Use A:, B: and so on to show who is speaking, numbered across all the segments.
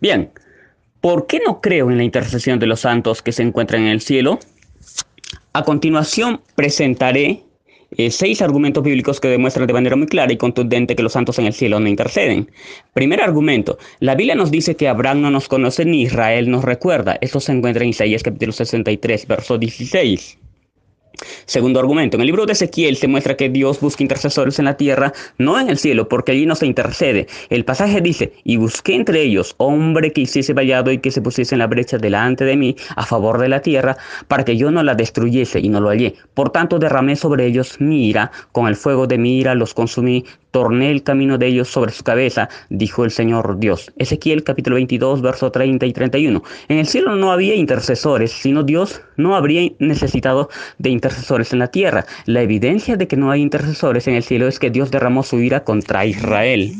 A: Bien, ¿por qué no creo en la intercesión de los santos que se encuentran en el cielo? A continuación presentaré eh, seis argumentos bíblicos que demuestran de manera muy clara y contundente que los santos en el cielo no interceden. Primer argumento, la Biblia nos dice que Abraham no nos conoce ni Israel nos recuerda. Esto se encuentra en Isaías capítulo 63, verso 16. Segundo argumento, en el libro de Ezequiel se muestra que Dios busca intercesores en la tierra, no en el cielo, porque allí no se intercede. El pasaje dice, y busqué entre ellos hombre que hiciese vallado y que se pusiese en la brecha delante de mí a favor de la tierra, para que yo no la destruyese y no lo hallé. Por tanto derramé sobre ellos mi ira, con el fuego de mi ira los consumí, torné el camino de ellos sobre su cabeza, dijo el Señor Dios. Ezequiel capítulo 22, verso 30 y 31. En el cielo no había intercesores, sino Dios no habría necesitado de intercesores en la tierra. La evidencia de que no hay intercesores en el cielo es que Dios derramó su ira contra Israel.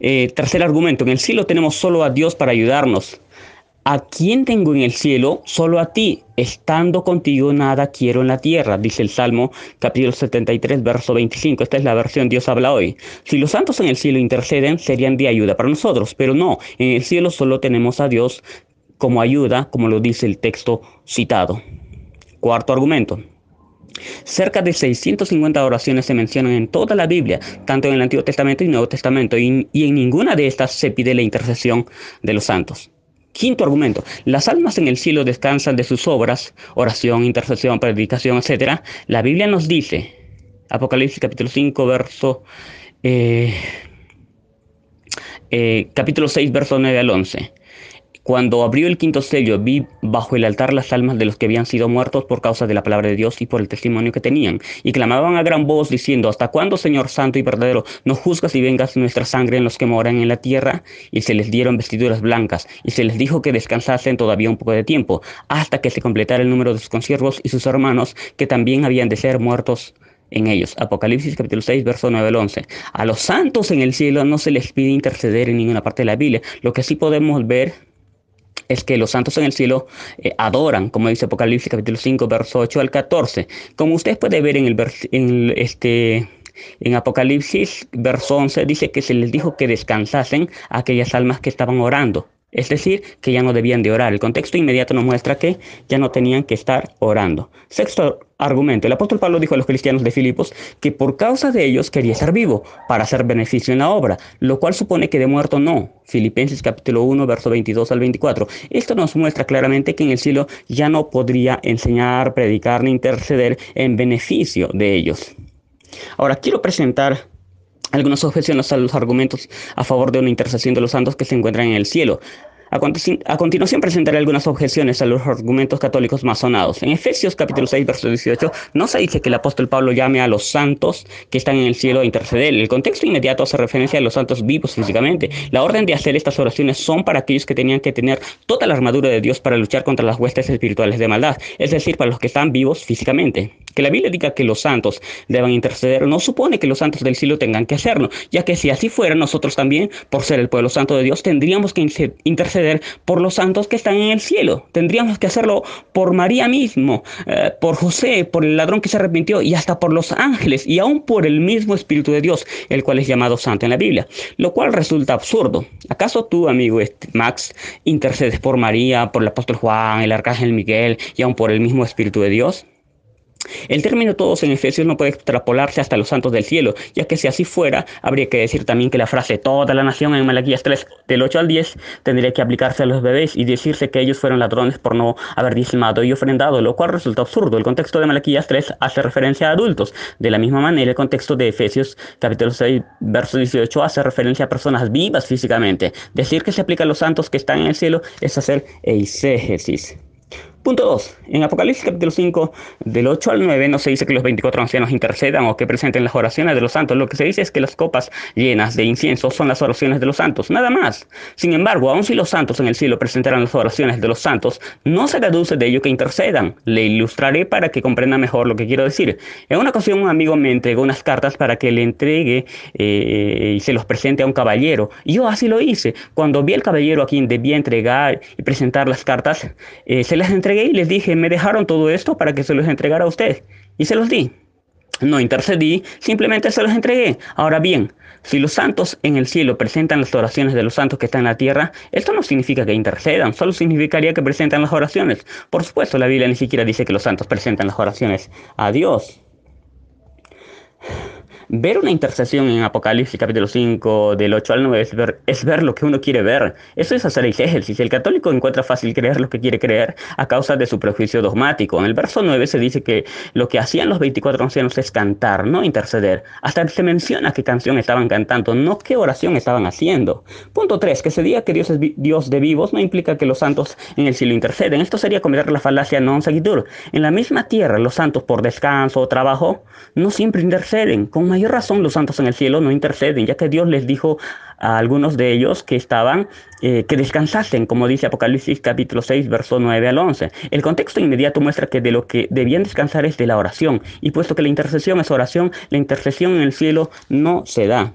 A: Eh, tercer argumento, en el cielo tenemos solo a Dios para ayudarnos. ¿A quién tengo en el cielo? Solo a ti. Estando contigo nada quiero en la tierra, dice el Salmo capítulo 73, verso 25. Esta es la versión Dios habla hoy. Si los santos en el cielo interceden, serían de ayuda para nosotros, pero no, en el cielo solo tenemos a Dios como ayuda, como lo dice el texto citado. Cuarto argumento. Cerca de 650 oraciones se mencionan en toda la Biblia, tanto en el Antiguo Testamento y Nuevo Testamento, y, y en ninguna de estas se pide la intercesión de los santos. Quinto argumento, las almas en el cielo descansan de sus obras, oración, intercesión, predicación, etc. La Biblia nos dice, Apocalipsis capítulo 5, verso, eh, eh, capítulo 6, verso 9 al 11, cuando abrió el quinto sello, vi bajo el altar las almas de los que habían sido muertos por causa de la palabra de Dios y por el testimonio que tenían, y clamaban a gran voz diciendo, ¿Hasta cuándo, Señor Santo y verdadero, no juzgas y vengas nuestra sangre en los que moran en la tierra? Y se les dieron vestiduras blancas, y se les dijo que descansasen todavía un poco de tiempo, hasta que se completara el número de sus consiervos y sus hermanos, que también habían de ser muertos en ellos. Apocalipsis capítulo 6, verso 9 al 11. A los santos en el cielo no se les pide interceder en ninguna parte de la Biblia. Lo que sí podemos ver es que los santos en el cielo eh, adoran, como dice Apocalipsis capítulo 5, verso 8 al 14. Como ustedes pueden ver en el, este en Apocalipsis, verso 11, dice que se les dijo que descansasen aquellas almas que estaban orando. Es decir, que ya no debían de orar. El contexto inmediato nos muestra que ya no tenían que estar orando. Sexto argumento. El apóstol Pablo dijo a los cristianos de Filipos que por causa de ellos quería estar vivo para hacer beneficio en la obra, lo cual supone que de muerto no. Filipenses capítulo 1, verso 22 al 24. Esto nos muestra claramente que en el cielo ya no podría enseñar, predicar ni interceder en beneficio de ellos. Ahora quiero presentar algunos objeciones a los argumentos a favor de una intercesión de los santos que se encuentran en el cielo, a, continuación presentaré algunas objeciones a los argumentos católicos más sonados. En Efesios capítulo 6, verso 18, no se dice que el apóstol Pablo llame a los santos que están en el cielo a interceder. El contexto inmediato hace referencia a los santos vivos físicamente. La orden de hacer estas oraciones son para aquellos que tenían que tener toda la armadura de Dios para luchar contra las huestes espirituales de maldad, es decir, para los que están vivos físicamente. Que la Biblia diga que los santos deban interceder no supone que los santos del cielo tengan que hacerlo, ya que si así fuera, nosotros también, por ser el pueblo santo de Dios, tendríamos que interceder por los santos que están en el cielo. Tendríamos que hacerlo por María mismo, eh, por José, por el ladrón que se arrepintió y hasta por los ángeles y aún por el mismo Espíritu de Dios, el cual es llamado santo en la Biblia, lo cual resulta absurdo. ¿Acaso tú, amigo este, Max, intercedes por María, por el apóstol Juan, el arcángel Miguel y aún por el mismo Espíritu de Dios? El término todos en Efesios no puede extrapolarse hasta los santos del cielo, ya que si así fuera, habría que decir también que la frase toda la nación en Malaquías 3 del 8 al 10 tendría que aplicarse a los bebés y decirse que ellos fueron ladrones por no haber disimado y ofrendado, lo cual resulta absurdo. El contexto de Malaquías 3 hace referencia a adultos. De la misma manera, el contexto de Efesios capítulo 6 verso 18 hace referencia a personas vivas físicamente. Decir que se aplica a los santos que están en el cielo es hacer eisegesis. Punto 2. En Apocalipsis capítulo 5, del 8 al 9, no se dice que los 24 ancianos intercedan o que presenten las oraciones de los santos. Lo que se dice es que las copas llenas de incienso son las oraciones de los santos, nada más. Sin embargo, aun si los santos en el cielo presentaran las oraciones de los santos, no se deduce de ello que intercedan. Le ilustraré para que comprenda mejor lo que quiero decir. En una ocasión un amigo me entregó unas cartas para que le entregue eh, y se los presente a un caballero. yo así lo hice. Cuando vi al caballero a quien debía entregar y presentar las cartas, eh, se las entregó y les dije, me dejaron todo esto para que se los entregara a usted. Y se los di. No intercedí, simplemente se los entregué. Ahora bien, si los santos en el cielo presentan las oraciones de los santos que están en la tierra, esto no significa que intercedan, solo significaría que presentan las oraciones. Por supuesto, la Biblia ni siquiera dice que los santos presentan las oraciones a Dios. Ver una intercesión en Apocalipsis capítulo 5, del 8 al 9, es ver, lo que uno quiere ver. Eso es hacer exégesis. El católico encuentra fácil creer lo que quiere creer a causa de su prejuicio dogmático. En el verso 9 se dice que lo que hacían los 24 ancianos es cantar, no interceder. Hasta se menciona qué canción estaban cantando, no qué oración estaban haciendo. Punto 3. Que se diga que Dios es Dios de vivos no implica que los santos en el cielo interceden. Esto sería cometer la falacia non seguidur. En la misma tierra, los santos por descanso o trabajo no siempre interceden. Con mayor mayor razón los santos en el cielo no interceden, ya que Dios les dijo a algunos de ellos que estaban, eh, que descansasen, como dice Apocalipsis capítulo 6, verso 9 al 11. El contexto inmediato muestra que de lo que debían descansar es de la oración, y puesto que la intercesión es oración, la intercesión en el cielo no se da.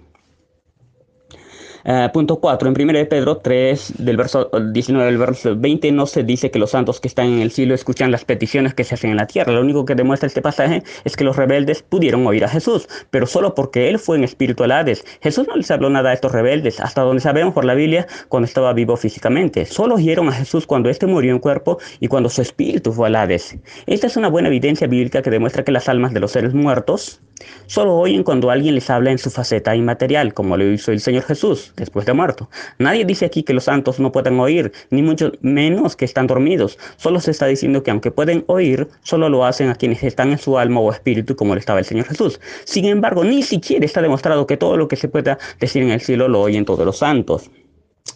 A: Ah, punto 4. En 1 Pedro 3, del verso 19 al verso 20, no se dice que los santos que están en el cielo escuchan las peticiones que se hacen en la tierra. Lo único que demuestra este pasaje es que los rebeldes pudieron oír a Jesús, pero solo porque él fue en espíritu al Hades. Jesús no les habló nada a estos rebeldes, hasta donde sabemos por la Biblia, cuando estaba vivo físicamente. Solo oyeron a Jesús cuando éste murió en cuerpo y cuando su espíritu fue al Hades. Esta es una buena evidencia bíblica que demuestra que las almas de los seres muertos solo oyen cuando alguien les habla en su faceta inmaterial, como lo hizo el Señor Jesús después de muerto. Nadie dice aquí que los santos no puedan oír, ni mucho menos que están dormidos. Solo se está diciendo que aunque pueden oír, solo lo hacen a quienes están en su alma o espíritu, como lo estaba el Señor Jesús. Sin embargo, ni siquiera está demostrado que todo lo que se pueda decir en el cielo lo oyen todos los santos.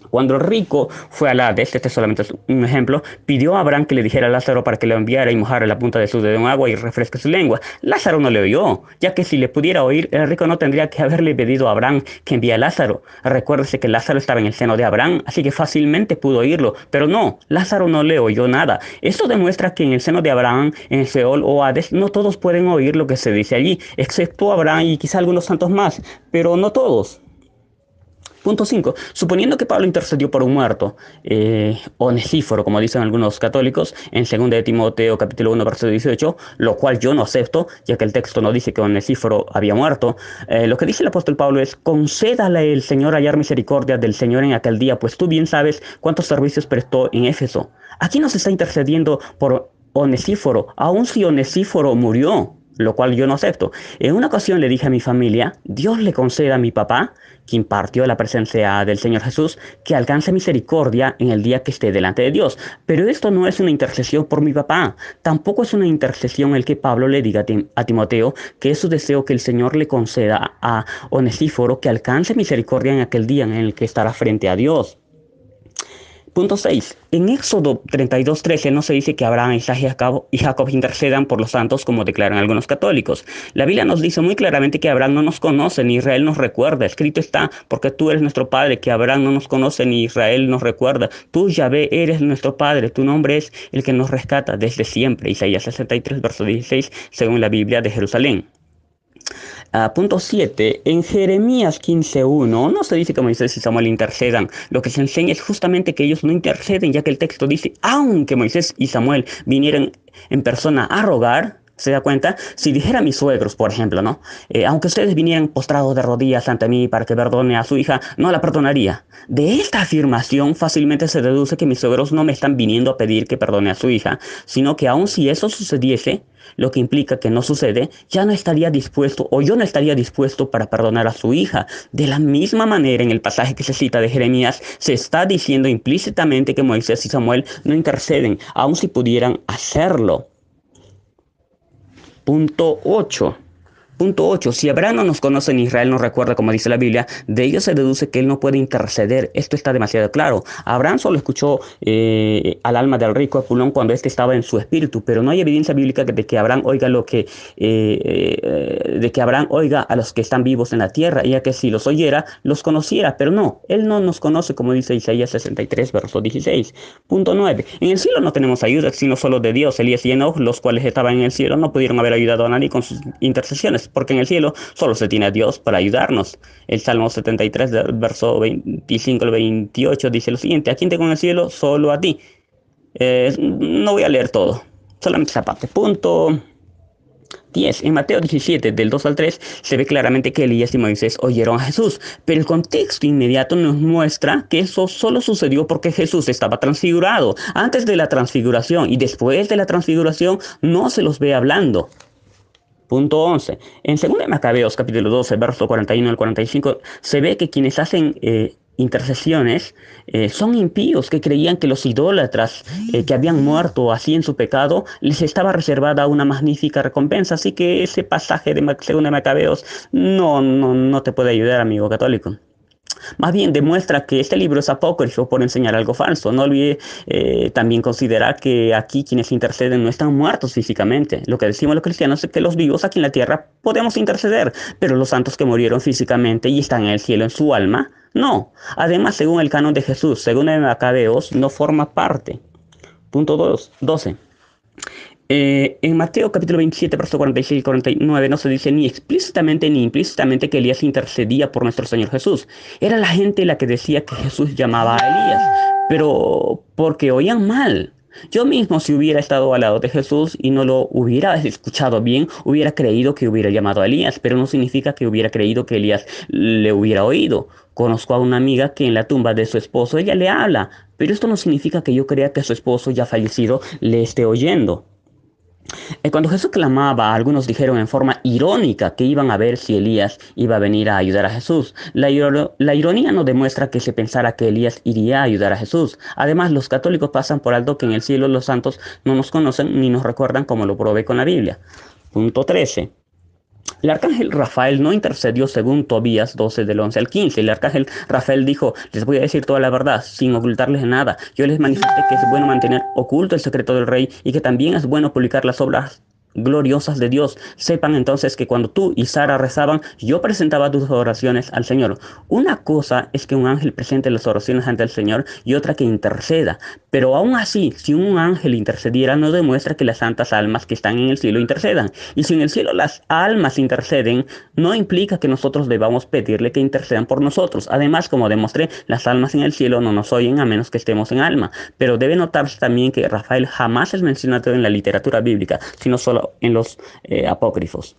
A: Cuando el rico fue a Hades, este, este es solamente un ejemplo, pidió a Abraham que le dijera a Lázaro para que le enviara y mojara la punta de su dedo en agua y refresque su lengua. Lázaro no le oyó, ya que si le pudiera oír, el rico no tendría que haberle pedido a Abraham que envíe a Lázaro. Recuérdese que Lázaro estaba en el seno de Abraham, así que fácilmente pudo oírlo, pero no, Lázaro no le oyó nada. Esto demuestra que en el seno de Abraham, en el Seol o Hades, no todos pueden oír lo que se dice allí, excepto Abraham y quizá algunos santos más, pero no todos. 5. Suponiendo que Pablo intercedió por un muerto, eh, Onesíforo, como dicen algunos católicos, en 2 de Timoteo capítulo 1, verso 18, lo cual yo no acepto, ya que el texto no dice que Onesíforo había muerto. Eh, lo que dice el apóstol Pablo es, concédale el Señor hallar misericordia del Señor en aquel día, pues tú bien sabes cuántos servicios prestó en Éfeso. Aquí no se está intercediendo por Onesíforo, aun si Onesíforo murió lo cual yo no acepto. En una ocasión le dije a mi familia, Dios le conceda a mi papá, quien partió de la presencia del Señor Jesús, que alcance misericordia en el día que esté delante de Dios. Pero esto no es una intercesión por mi papá, tampoco es una intercesión el que Pablo le diga a, Timoteo que es su deseo que el Señor le conceda a Onesíforo que alcance misericordia en aquel día en el que estará frente a Dios. Punto 6. En Éxodo 32.13 no se dice que Abraham, Isaac y Jacob intercedan por los santos como declaran algunos católicos. La Biblia nos dice muy claramente que Abraham no nos conoce ni Israel nos recuerda. Escrito está, porque tú eres nuestro Padre, que Abraham no nos conoce ni Israel nos recuerda. Tú, Yahvé, eres nuestro Padre. Tu nombre es el que nos rescata desde siempre. Isaías 63, verso 16, según la Biblia de Jerusalén punto 7. En Jeremías 15.1 no se dice que Moisés y Samuel intercedan. Lo que se enseña es justamente que ellos no interceden, ya que el texto dice, aunque Moisés y Samuel vinieran en persona a rogar, ¿Se da cuenta? Si dijera a mis suegros, por ejemplo, ¿no? Eh, aunque ustedes vinieran postrados de rodillas ante mí para que perdone a su hija, no la perdonaría. De esta afirmación fácilmente se deduce que mis suegros no me están viniendo a pedir que perdone a su hija, sino que aun si eso sucediese, lo que implica que no sucede, ya no estaría dispuesto o yo no estaría dispuesto para perdonar a su hija. De la misma manera, en el pasaje que se cita de Jeremías, se está diciendo implícitamente que Moisés y Samuel no interceden, aun si pudieran hacerlo. 8. Punto 8. Si Abraham no nos conoce en Israel nos recuerda, como dice la Biblia, de ello se deduce que él no puede interceder. Esto está demasiado claro. Abraham solo escuchó eh, al alma del rico Apulón cuando éste estaba en su espíritu, pero no hay evidencia bíblica de que Abraham oiga lo que, eh, eh, de que Abraham oiga a los que están vivos en la tierra, ya que si los oyera, los conociera, pero no, él no nos conoce, como dice Isaías 63, verso 16. Punto 9. En el cielo no tenemos ayuda, sino solo de Dios. Elías y Enoch, los cuales estaban en el cielo, no pudieron haber ayudado a nadie con sus intercesiones porque en el cielo solo se tiene a Dios para ayudarnos. El Salmo 73, verso 25 al 28, dice lo siguiente, ¿a quién tengo en el cielo? Solo a ti. Eh, no voy a leer todo, solamente esa parte. Punto 10. En Mateo 17, del 2 al 3, se ve claramente que Elías y Moisés oyeron a Jesús, pero el contexto inmediato nos muestra que eso solo sucedió porque Jesús estaba transfigurado. Antes de la transfiguración y después de la transfiguración no se los ve hablando. Punto 11. En 2 Macabeos, capítulo 12, verso 41 al 45, se ve que quienes hacen eh, intercesiones eh, son impíos que creían que los idólatras eh, que habían muerto así en su pecado les estaba reservada una magnífica recompensa. Así que ese pasaje de 2 Macabeos no, no, no te puede ayudar, amigo católico. Más bien demuestra que este libro es apócrifo por enseñar algo falso. No olvide eh, también considerar que aquí quienes interceden no están muertos físicamente. Lo que decimos los cristianos es que los vivos aquí en la tierra podemos interceder, pero los santos que murieron físicamente y están en el cielo en su alma, no. Además, según el canon de Jesús, según el Macabeos, no forma parte. Punto 12. Eh, en Mateo capítulo 27, verso 46 y 49 no se dice ni explícitamente ni implícitamente que Elías intercedía por nuestro Señor Jesús. Era la gente la que decía que Jesús llamaba a Elías, pero porque oían mal. Yo mismo si hubiera estado al lado de Jesús y no lo hubiera escuchado bien, hubiera creído que hubiera llamado a Elías, pero no significa que hubiera creído que Elías le hubiera oído. Conozco a una amiga que en la tumba de su esposo ella le habla, pero esto no significa que yo crea que su esposo ya fallecido le esté oyendo. Eh, cuando Jesús clamaba, algunos dijeron en forma irónica que iban a ver si Elías iba a venir a ayudar a Jesús. La, ironía no demuestra que se pensara que Elías iría a ayudar a Jesús. Además, los católicos pasan por alto que en el cielo los santos no nos conocen ni nos recuerdan como lo probé con la Biblia. Punto 13. El arcángel Rafael no intercedió según Tobías 12 del 11 al 15. El arcángel Rafael dijo, les voy a decir toda la verdad sin ocultarles nada. Yo les manifesté que es bueno mantener oculto el secreto del rey y que también es bueno publicar las obras gloriosas de Dios. Sepan entonces que cuando tú y Sara rezaban, yo presentaba tus oraciones al Señor. Una cosa es que un ángel presente las oraciones ante el Señor y otra que interceda. Pero aún así, si un ángel intercediera, no demuestra que las santas almas que están en el cielo intercedan. Y si en el cielo las almas interceden, no implica que nosotros debamos pedirle que intercedan por nosotros. Además, como demostré, las almas en el cielo no nos oyen a menos que estemos en alma. Pero debe notarse también que Rafael jamás es mencionado en la literatura bíblica, sino solo en los eh, apócrifos.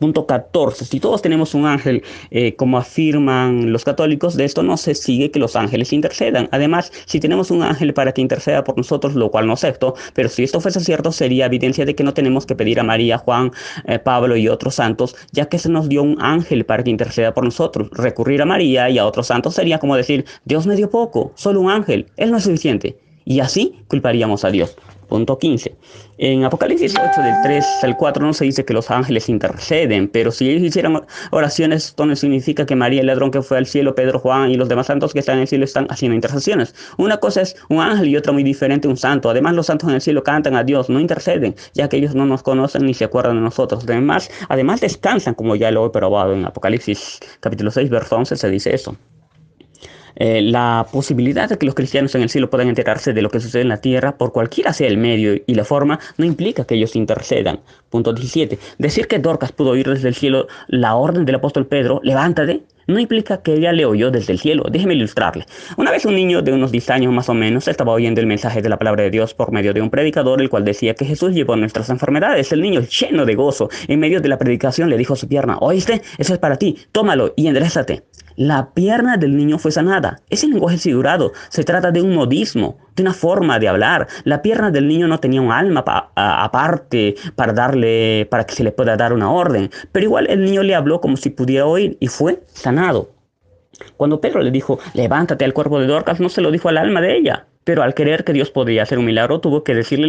A: Punto 14. Si todos tenemos un ángel, eh, como afirman los católicos, de esto no se sigue que los ángeles intercedan. Además, si tenemos un ángel para que interceda por nosotros, lo cual no acepto, pero si esto fuese cierto, sería evidencia de que no tenemos que pedir a María, Juan, eh, Pablo y otros santos, ya que se nos dio un ángel para que interceda por nosotros. Recurrir a María y a otros santos sería como decir, Dios me dio poco, solo un ángel, Él no es suficiente y así culparíamos a Dios. Punto 15. En Apocalipsis 8 del 3 al 4 no se dice que los ángeles interceden, pero si ellos hicieran oraciones, esto no significa que María, el ladrón que fue al cielo, Pedro, Juan y los demás santos que están en el cielo están haciendo intercesiones. Una cosa es un ángel y otra muy diferente un santo. Además, los santos en el cielo cantan a Dios, no interceden, ya que ellos no nos conocen ni se acuerdan de nosotros. Además, además descansan, como ya lo he probado en Apocalipsis capítulo 6, verso 11, se dice eso. Eh, la posibilidad de que los cristianos en el cielo puedan enterarse de lo que sucede en la tierra por cualquiera sea el medio y la forma no implica que ellos intercedan. Punto 17. Decir que Dorcas pudo oír desde el cielo la orden del apóstol Pedro, levántate, no implica que ella le oyó desde el cielo. Déjeme ilustrarle. Una vez un niño de unos 10 años más o menos estaba oyendo el mensaje de la palabra de Dios por medio de un predicador, el cual decía que Jesús llevó nuestras enfermedades. El niño, lleno de gozo, en medio de la predicación le dijo a su pierna, ¿oíste? Eso es para ti, tómalo y enderezate. La pierna del niño fue sanada. Ese Es lenguaje figurado. Se trata de un modismo, de una forma de hablar. La pierna del niño no tenía un alma aparte para darle, para que se le pueda dar una orden. Pero igual el niño le habló como si pudiera oír y fue sanado. Cuando Pedro le dijo, levántate al cuerpo de Dorcas, no se lo dijo al alma de ella. Pero al creer que Dios podía hacer un milagro, tuvo que decirle,